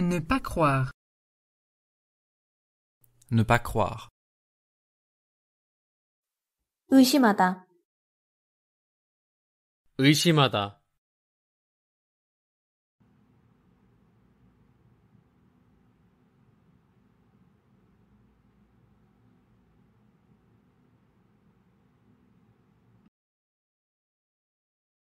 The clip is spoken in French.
Ne pas croire. Ne pas croire. 의심하다.